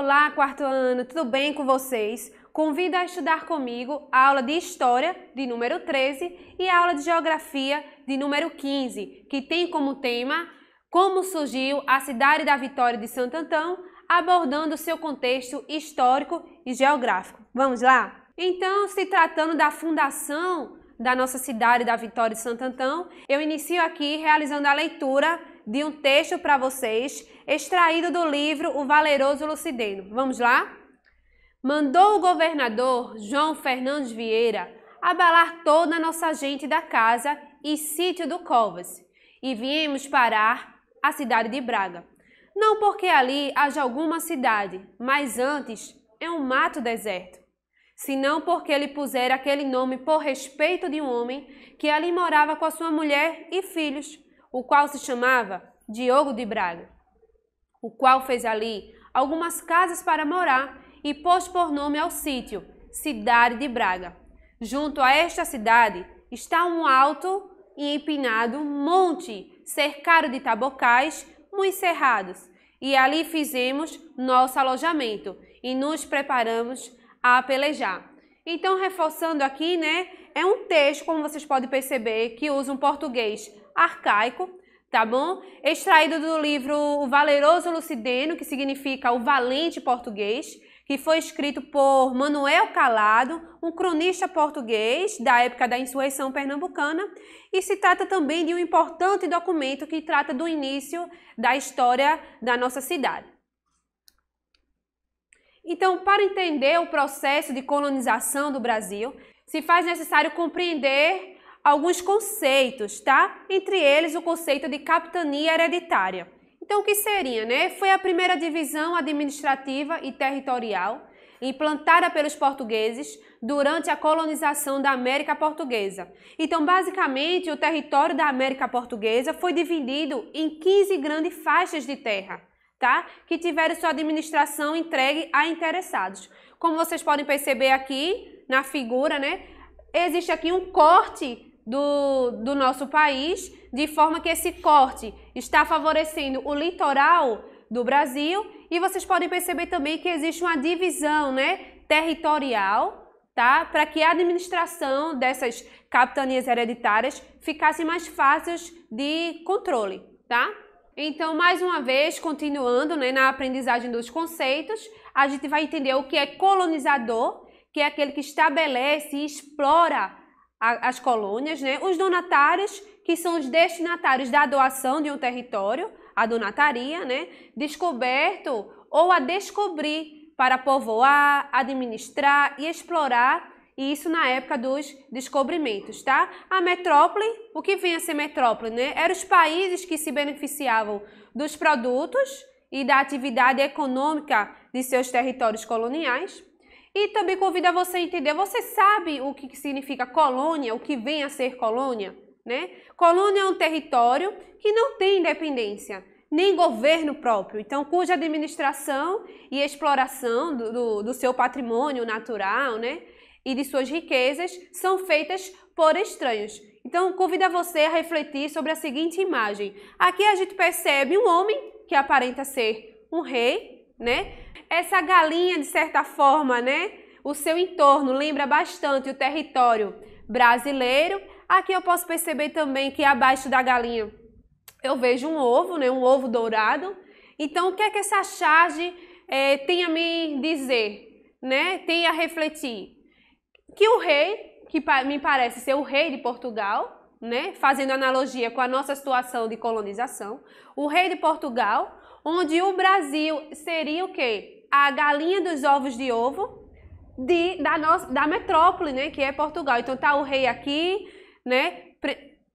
Olá, quarto ano, tudo bem com vocês? Convido a estudar comigo a aula de História, de número 13, e a aula de Geografia, de número 15, que tem como tema Como surgiu a cidade da Vitória de Santo Antão, abordando seu contexto histórico e geográfico. Vamos lá? Então, se tratando da fundação da nossa cidade da Vitória de Santo Antão, eu inicio aqui realizando a leitura de um texto para vocês, extraído do livro O Valeroso Lucideno. Vamos lá? Mandou o governador João Fernandes Vieira abalar toda a nossa gente da casa e sítio do Covas, e viemos parar a cidade de Braga. Não porque ali haja alguma cidade, mas antes é um mato deserto, senão porque ele pusera aquele nome por respeito de um homem que ali morava com a sua mulher e filhos o qual se chamava Diogo de Braga, o qual fez ali algumas casas para morar e pôs por nome ao sítio Cidade de Braga. Junto a esta cidade está um alto e empinado monte, cercado de tabocais muito cerrados, e ali fizemos nosso alojamento e nos preparamos a pelejar. Então, reforçando aqui, né, é um texto, como vocês podem perceber, que usa um português arcaico, tá bom? Extraído do livro O Valeroso Lucideno, que significa o valente português, que foi escrito por Manuel Calado, um cronista português da época da insurreição pernambucana, e se trata também de um importante documento que trata do início da história da nossa cidade. Então, para entender o processo de colonização do Brasil, se faz necessário compreender alguns conceitos, tá? Entre eles o conceito de capitania hereditária. Então, o que seria, né? Foi a primeira divisão administrativa e territorial implantada pelos portugueses durante a colonização da América Portuguesa. Então, basicamente, o território da América Portuguesa foi dividido em 15 grandes faixas de terra, tá? Que tiveram sua administração entregue a interessados. Como vocês podem perceber aqui na figura, né? Existe aqui um corte do, do nosso país, de forma que esse corte está favorecendo o litoral do Brasil. E vocês podem perceber também que existe uma divisão né, territorial tá, para que a administração dessas capitanias hereditárias ficasse mais fáceis de controle. Tá? Então, mais uma vez, continuando né, na aprendizagem dos conceitos, a gente vai entender o que é colonizador, que é aquele que estabelece e explora as colônias, né? Os donatários, que são os destinatários da doação de um território, a donataria, né? Descoberto ou a descobrir para povoar, administrar e explorar e isso na época dos descobrimentos, tá? A metrópole, o que vinha a ser metrópole, né? Eram os países que se beneficiavam dos produtos e da atividade econômica de seus territórios coloniais. E também convida você a entender, você sabe o que significa colônia, o que vem a ser colônia? Né? Colônia é um território que não tem independência, nem governo próprio, então cuja administração e exploração do, do, do seu patrimônio natural né? e de suas riquezas são feitas por estranhos. Então convida você a refletir sobre a seguinte imagem. Aqui a gente percebe um homem que aparenta ser um rei, né? Essa galinha, de certa forma, né? O seu entorno lembra bastante o território brasileiro. Aqui eu posso perceber também que abaixo da galinha eu vejo um ovo, né? Um ovo dourado. Então, o que é que essa charge é, tem a me dizer, né? Tem a refletir que o rei, que me parece ser o rei de Portugal, né? Fazendo analogia com a nossa situação de colonização, o rei de Portugal onde o Brasil seria o quê? A galinha dos ovos de ovo de, da, nossa, da metrópole, né? Que é Portugal. Então tá o rei aqui, né?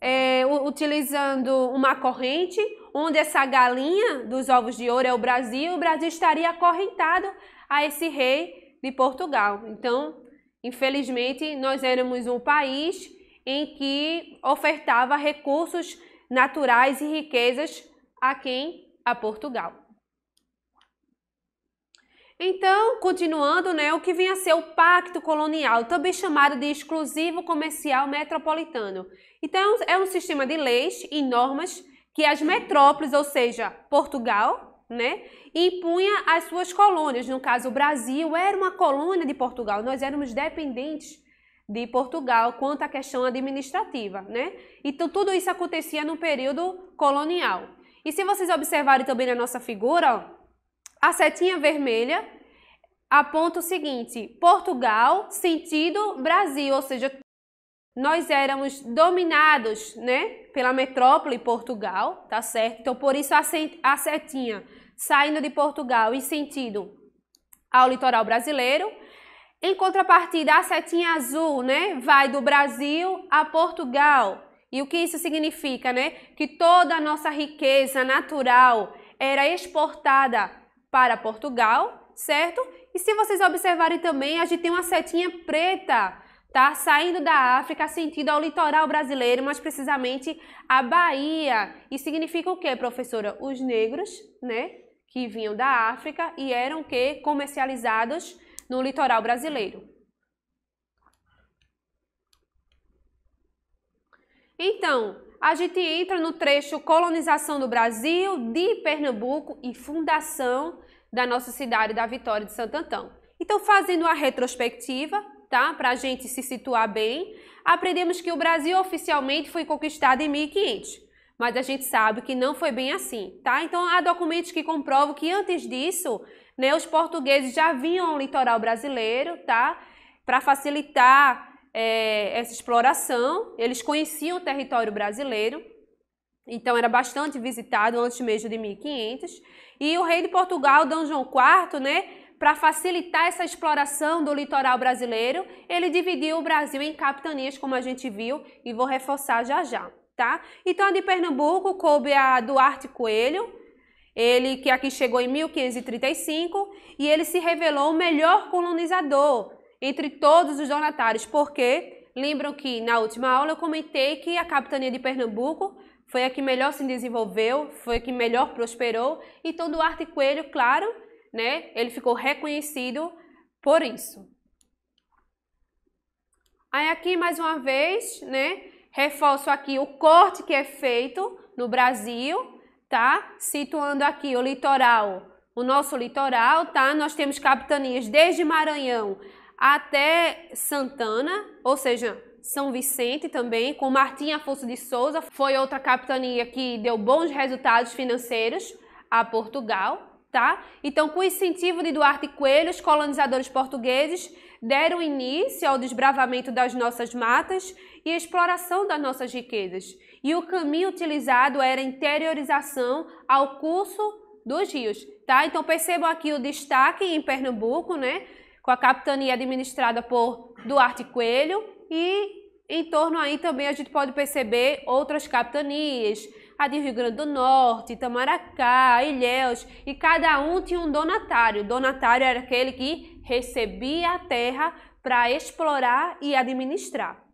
É, utilizando uma corrente, onde essa galinha dos ovos de ouro é o Brasil, o Brasil estaria acorrentado a esse rei de Portugal. Então, infelizmente, nós éramos um país em que ofertava recursos naturais e riquezas a quem a Portugal. Então, continuando, né, o que vinha a ser o Pacto Colonial, também chamado de Exclusivo Comercial Metropolitano. Então, é, é um sistema de leis e normas que as metrópoles, ou seja, Portugal, né, impunha às suas colônias. No caso, o Brasil era uma colônia de Portugal, nós éramos dependentes de Portugal quanto à questão administrativa, né? Então tudo isso acontecia no período colonial. E se vocês observarem também na nossa figura, ó, a setinha vermelha aponta o seguinte: Portugal, sentido Brasil, ou seja, nós éramos dominados, né, pela metrópole Portugal, tá certo? Então, por isso a setinha saindo de Portugal em sentido ao litoral brasileiro. Em contrapartida, a setinha azul, né, vai do Brasil a Portugal, e o que isso significa, né? Que toda a nossa riqueza natural era exportada para Portugal, certo? E se vocês observarem também, a gente tem uma setinha preta, tá? Saindo da África, sentido ao litoral brasileiro, mais precisamente a Bahia. E significa o que, professora? Os negros, né? Que vinham da África e eram que comercializados no litoral brasileiro. Então, a gente entra no trecho colonização do Brasil, de Pernambuco e fundação da nossa cidade da Vitória de Santo Antão. Então, fazendo a retrospectiva, tá? Para a gente se situar bem, aprendemos que o Brasil oficialmente foi conquistado em 1500. Mas a gente sabe que não foi bem assim, tá? Então há documentos que comprovam que antes disso, né, os portugueses já vinham ao litoral brasileiro, tá? Para facilitar é, essa exploração, eles conheciam o território brasileiro, então era bastante visitado antes mesmo de 1500, e o rei de Portugal, D. João IV, né, para facilitar essa exploração do litoral brasileiro, ele dividiu o Brasil em capitanias, como a gente viu, e vou reforçar já já, tá? Então a de Pernambuco coube a Duarte Coelho, ele que aqui chegou em 1535 e ele se revelou o melhor colonizador, entre todos os donatários, porque lembram que na última aula eu comentei que a capitania de Pernambuco foi a que melhor se desenvolveu, foi a que melhor prosperou. Então Duarte Coelho, claro, né, ele ficou reconhecido por isso. Aí aqui mais uma vez, né, reforço aqui o corte que é feito no Brasil, tá? Situando aqui o litoral, o nosso litoral, tá? Nós temos capitanias desde Maranhão até Santana, ou seja, São Vicente também, com Martim Afonso de Souza, foi outra capitania que deu bons resultados financeiros a Portugal, tá? Então, com o incentivo de Duarte Coelho, os colonizadores portugueses deram início ao desbravamento das nossas matas e exploração das nossas riquezas. E o caminho utilizado era a interiorização ao curso dos rios, tá? Então percebam aqui o destaque em Pernambuco, né? com a capitania administrada por Duarte Coelho e em torno aí também a gente pode perceber outras capitanias, a de Rio Grande do Norte, Itamaracá, Ilhéus, e cada um tinha um donatário. O donatário era aquele que recebia a terra para explorar e administrar.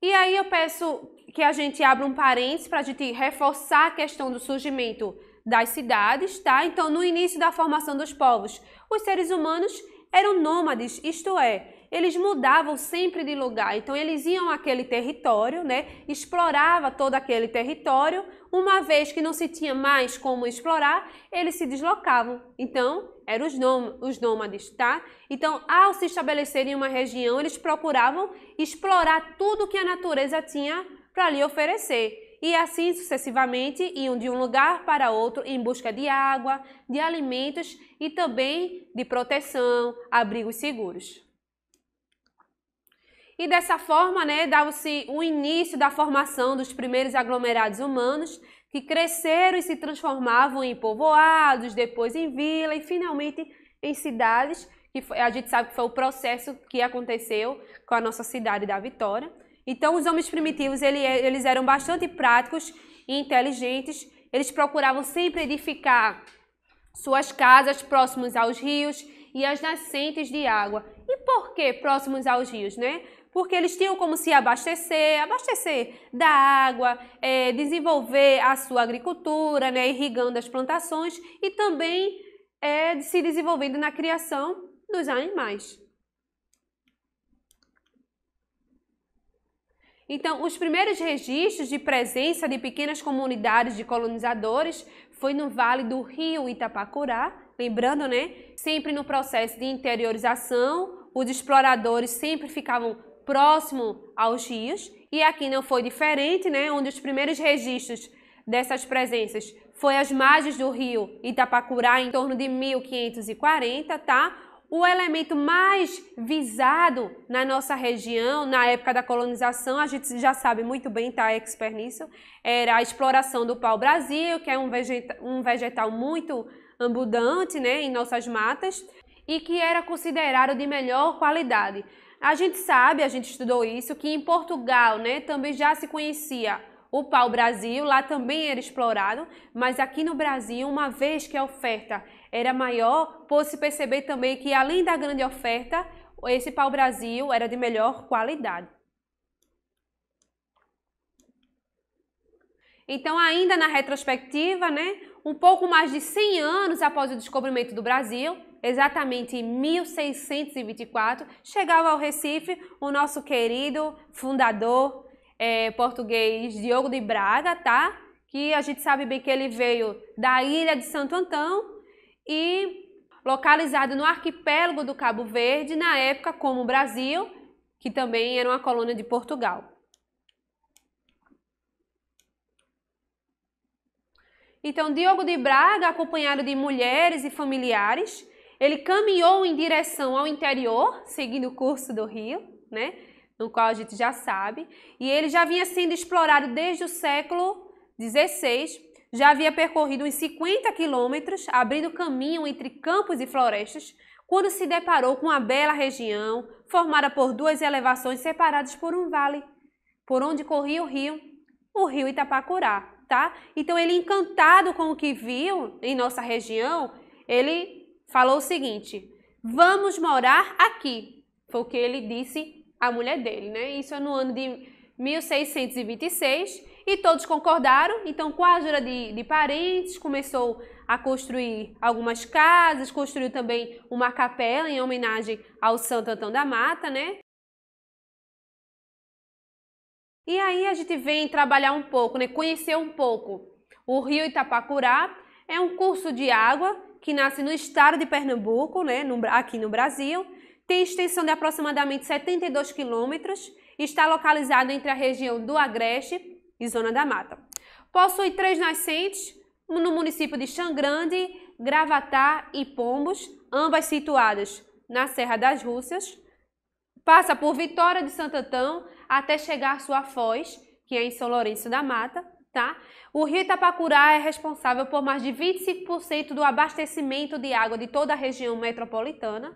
E aí eu peço que a gente abra um parênteses para a gente reforçar a questão do surgimento das cidades, tá? Então, no início da formação dos povos, os seres humanos eram nômades, isto é, eles mudavam sempre de lugar. Então, eles iam àquele território, né? Explorava todo aquele território. Uma vez que não se tinha mais como explorar, eles se deslocavam. Então, eram os, nôm os nômades, tá? Então, ao se estabelecer em uma região, eles procuravam explorar tudo que a natureza tinha para lhe oferecer e assim sucessivamente iam de um lugar para outro em busca de água, de alimentos e também de proteção, abrigos seguros. E dessa forma, né, dava-se o início da formação dos primeiros aglomerados humanos, que cresceram e se transformavam em povoados, depois em vila e finalmente em cidades, que a gente sabe que foi o processo que aconteceu com a nossa cidade da Vitória. Então, os homens primitivos, é, eles eram bastante práticos e inteligentes. Eles procuravam sempre edificar suas casas próximos aos rios e às nascentes de água. E por que próximos aos rios, né? Porque eles tinham como se abastecer, abastecer da água, é, desenvolver a sua agricultura, né, irrigando as plantações e também é, se desenvolvendo na criação dos animais. Então, os primeiros registros de presença de pequenas comunidades de colonizadores foi no vale do rio Itapacurá, lembrando, né? Sempre no processo de interiorização, os exploradores sempre ficavam próximo aos rios e aqui não foi diferente, né? Onde os primeiros registros dessas presenças foi às margens do rio Itapacurá em torno de 1540, tá? o elemento mais visado na nossa região, na época da colonização, a gente já sabe muito bem, tá expert nisso, era a exploração do pau-brasil, que é um vegetal, um vegetal muito abundante né, em nossas matas e que era considerado de melhor qualidade. A gente sabe, a gente estudou isso, que em Portugal né, também já se conhecia o pau-brasil, lá também era explorado, mas aqui no Brasil, uma vez que a oferta era maior, pôde-se perceber também que, além da grande oferta, esse pau-brasil era de melhor qualidade. Então, ainda na retrospectiva, né, um pouco mais de 100 anos após o descobrimento do Brasil, exatamente em 1624, chegava ao Recife o nosso querido fundador é, português Diogo de Braga, tá? Que a gente sabe bem que ele veio da ilha de Santo Antão e localizado no arquipélago do Cabo Verde, na época como o Brasil, que também era uma colônia de Portugal. Então, Diogo de Braga, acompanhado de mulheres e familiares, ele caminhou em direção ao interior, seguindo o curso do rio, né? No qual a gente já sabe. E ele já vinha sendo explorado desde o século XVI já havia percorrido uns 50 quilômetros, abrindo caminho entre campos e florestas, quando se deparou com uma bela região formada por duas elevações separadas por um vale, por onde corria o rio, o rio Itapacurá, tá? Então ele encantado com o que viu em nossa região, ele falou o seguinte: "Vamos morar aqui". Foi o que ele disse à mulher dele, né? Isso é no ano de 1626 e todos concordaram. Então, com a ajuda de, de parentes, começou a construir algumas casas, construiu também uma capela em homenagem ao Santo Antão da Mata, né? E aí a gente vem trabalhar um pouco, né? Conhecer um pouco. O Rio Itapacurá é um curso de água que nasce no estado de Pernambuco, né? No, aqui no Brasil. Tem extensão de aproximadamente 72 quilômetros. Está localizado entre a região do Agreste e Zona da Mata. Possui três nascentes no município de Xangrande, Gravatá e Pombos, ambas situadas na Serra das Rússias. Passa por Vitória de Santo Antão até chegar sua foz, que é em São Lourenço da Mata, tá? O rio Itapacurá é responsável por mais de 25% do abastecimento de água de toda a região metropolitana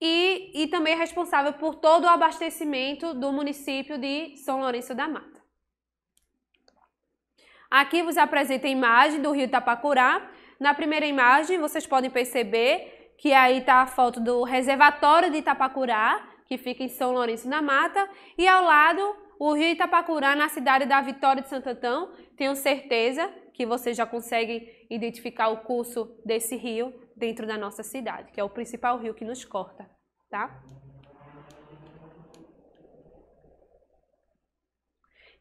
e, e também é responsável por todo o abastecimento do município de São Lourenço da Mata. Aqui vos apresenta a imagem do rio Tapacurá. Na primeira imagem, vocês podem perceber que aí está a foto do reservatório de Itapacurá, que fica em São Lourenço da Mata, e ao lado o rio Itapacurá, na cidade da Vitória de Santo Antão. Tenho certeza que vocês já conseguem identificar o curso desse rio dentro da nossa cidade, que é o principal rio que nos corta, tá?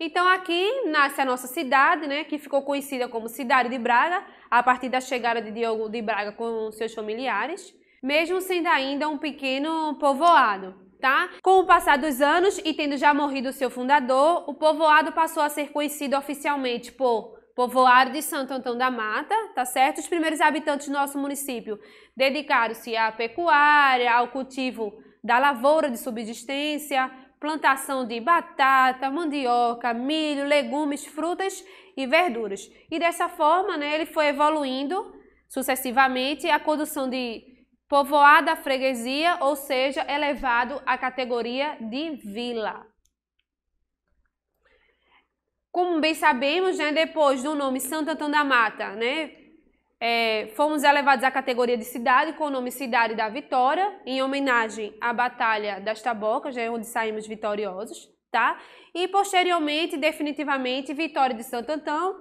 Então aqui nasce a nossa cidade, né, que ficou conhecida como Cidade de Braga, a partir da chegada de Diogo de Braga com seus familiares, mesmo sendo ainda um pequeno povoado. Tá? Com o passar dos anos e tendo já morrido seu fundador, o povoado passou a ser conhecido oficialmente por Povoado de Santo Antão da Mata, tá certo? Os primeiros habitantes do nosso município dedicaram-se à pecuária, ao cultivo da lavoura de subsistência, plantação de batata, mandioca, milho, legumes, frutas e verduras. E dessa forma, né, ele foi evoluindo sucessivamente a condução de povoada freguesia, ou seja, elevado à categoria de vila. Como bem sabemos, né, depois do nome Santo Antônio da Mata, né, é, fomos elevados à categoria de cidade com o nome Cidade da Vitória, em homenagem à Batalha das Tabocas, é onde saímos vitoriosos, tá? E posteriormente, definitivamente, Vitória de Santo Antão,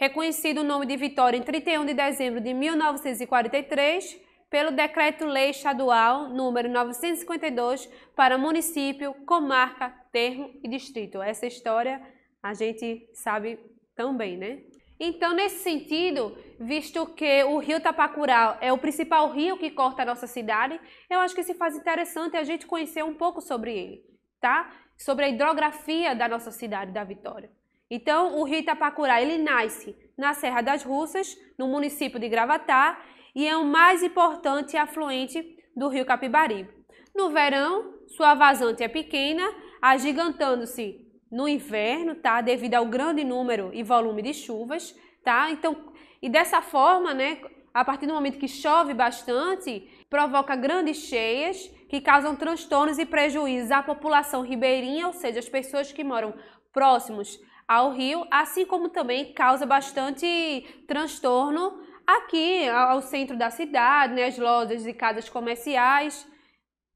reconhecido o nome de Vitória em 31 de dezembro de 1943 pelo Decreto-Lei Estadual número 952 para município, comarca, termo e distrito. Essa história a gente sabe tão bem, né? Então, nesse sentido, visto que o rio Tapacurá é o principal rio que corta a nossa cidade, eu acho que se faz interessante a gente conhecer um pouco sobre ele, tá? Sobre a hidrografia da nossa cidade da Vitória. Então, o rio Itapacurá, ele nasce na Serra das Russas, no município de Gravatá, e é o mais importante afluente do rio Capibaribe. No verão, sua vazante é pequena, agigantando-se no inverno, tá? Devido ao grande número e volume de chuvas, tá? Então, e dessa forma, né, a partir do momento que chove bastante, provoca grandes cheias que causam transtornos e prejuízos à população ribeirinha, ou seja, as pessoas que moram próximos ao rio, assim como também causa bastante transtorno aqui ao centro da cidade, né, as lojas e casas comerciais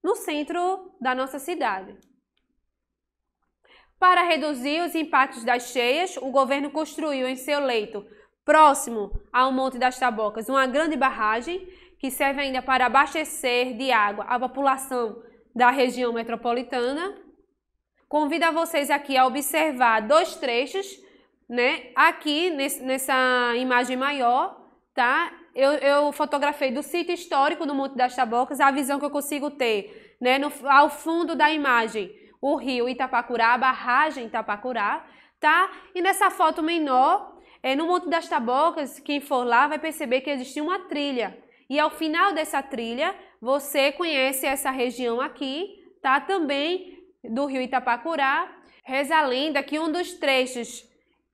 no centro da nossa cidade. Para reduzir os impactos das cheias, o governo construiu em seu leito, próximo ao Monte das Tabocas, uma grande barragem que serve ainda para abastecer de água a população da região metropolitana. Convido a vocês aqui a observar dois trechos, né? Aqui nesse, nessa imagem maior, tá? Eu, eu, fotografei do sítio histórico do Monte das Tabocas a visão que eu consigo ter, né? No, ao fundo da imagem o rio Itapacurá, a barragem Itapacurá, tá? E nessa foto menor, é, no Monte das Tabocas, quem for lá vai perceber que existia uma trilha. E ao final dessa trilha, você conhece essa região aqui, tá? Também do rio Itapacurá. Reza a lenda que um dos trechos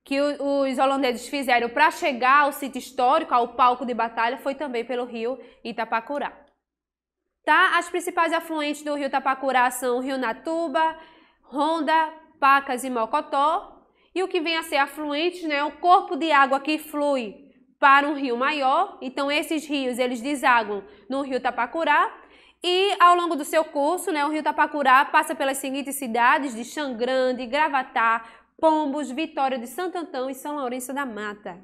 que os holandeses fizeram para chegar ao sítio histórico, ao palco de batalha, foi também pelo rio Itapacurá. Tá? As principais afluentes do rio Tapacurá são o rio Natuba, Ronda, Pacas e Mocotó. E o que vem a ser afluentes, né, é o corpo de água que flui para um rio maior. Então esses rios, eles desaguam no rio Tapacurá. E ao longo do seu curso, né, o rio Tapacurá passa pelas seguintes cidades de Xangrande, Gravatá, Pombos, Vitória de Santo Antão e São Lourenço da Mata.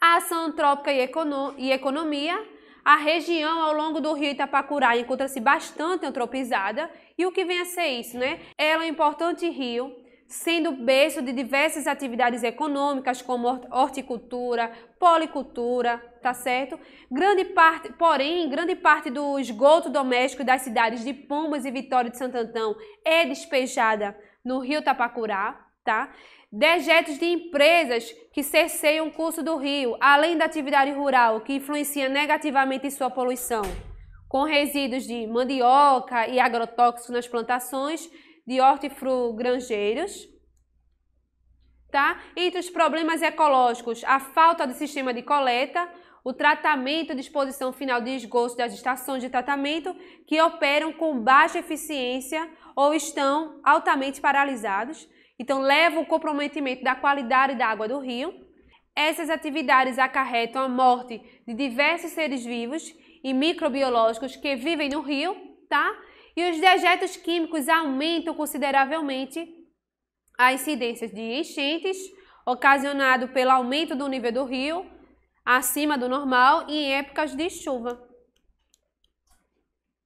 A ação antrópica e, econo e economia a região ao longo do rio Itapacurá encontra-se bastante antropizada e o que vem a ser isso, né? Ela é um importante rio, sendo berço de diversas atividades econômicas como horticultura, policultura, tá certo? Grande parte, porém, grande parte do esgoto doméstico das cidades de Pombas e Vitória de Santo Antão é despejada no rio Tapacurá, tá? Dejetos de empresas que cerceiam o curso do rio, além da atividade rural, que influencia negativamente em sua poluição, com resíduos de mandioca e agrotóxicos nas plantações de hortifrugrangeiros. Tá? Entre os problemas ecológicos, a falta de sistema de coleta, o tratamento e disposição final de esgoto das estações de tratamento que operam com baixa eficiência ou estão altamente paralisados, então, leva o comprometimento da qualidade da água do rio. Essas atividades acarretam a morte de diversos seres vivos e microbiológicos que vivem no rio, tá? E os dejetos químicos aumentam consideravelmente a incidência de enchentes, ocasionado pelo aumento do nível do rio acima do normal em épocas de chuva.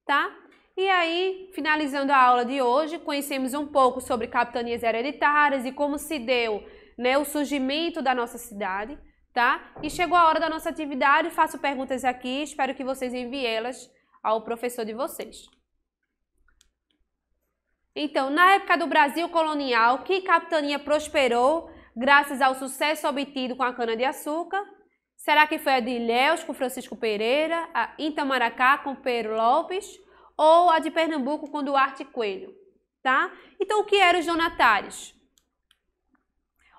Tá? E aí, finalizando a aula de hoje, conhecemos um pouco sobre capitanias hereditárias e como se deu né, o surgimento da nossa cidade, tá? E chegou a hora da nossa atividade, faço perguntas aqui, espero que vocês enviem elas ao professor de vocês. Então, na época do Brasil colonial, que capitania prosperou graças ao sucesso obtido com a cana-de-açúcar? Será que foi a de Ilhéus com Francisco Pereira, a Itamaracá com Pedro Lopes ou a de Pernambuco com Duarte Coelho, tá? Então, o que eram os donatários?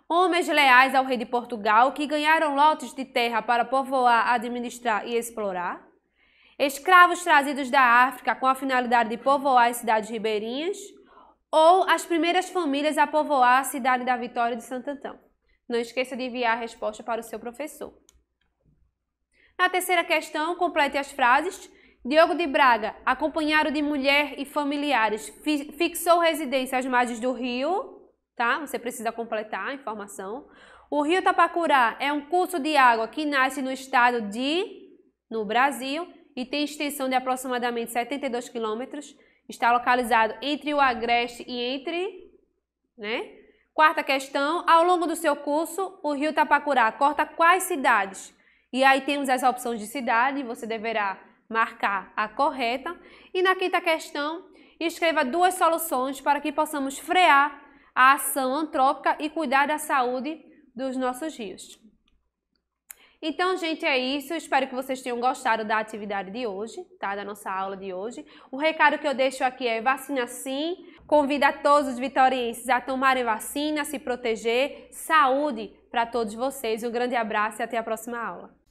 Homens leais ao rei de Portugal que ganharam lotes de terra para povoar, administrar e explorar. Escravos trazidos da África com a finalidade de povoar as cidades ribeirinhas. Ou as primeiras famílias a povoar a cidade da Vitória de Santo Antão. Não esqueça de enviar a resposta para o seu professor. Na terceira questão, complete as frases Diogo de Braga, acompanhado de mulher e familiares, fi fixou residência às margens do rio, tá? Você precisa completar a informação. O Rio Tapacurá é um curso de água que nasce no estado de, no Brasil, e tem extensão de aproximadamente 72 quilômetros. Está localizado entre o Agreste e entre, né? Quarta questão, ao longo do seu curso, o Rio Tapacurá corta quais cidades? E aí temos as opções de cidade, você deverá marcar a correta. E na quinta questão, escreva duas soluções para que possamos frear a ação antrópica e cuidar da saúde dos nossos rios. Então, gente, é isso. Espero que vocês tenham gostado da atividade de hoje, tá? Da nossa aula de hoje. O recado que eu deixo aqui é vacina sim. Convida todos os vitorienses a tomarem vacina, se proteger. Saúde para todos vocês. Um grande abraço e até a próxima aula.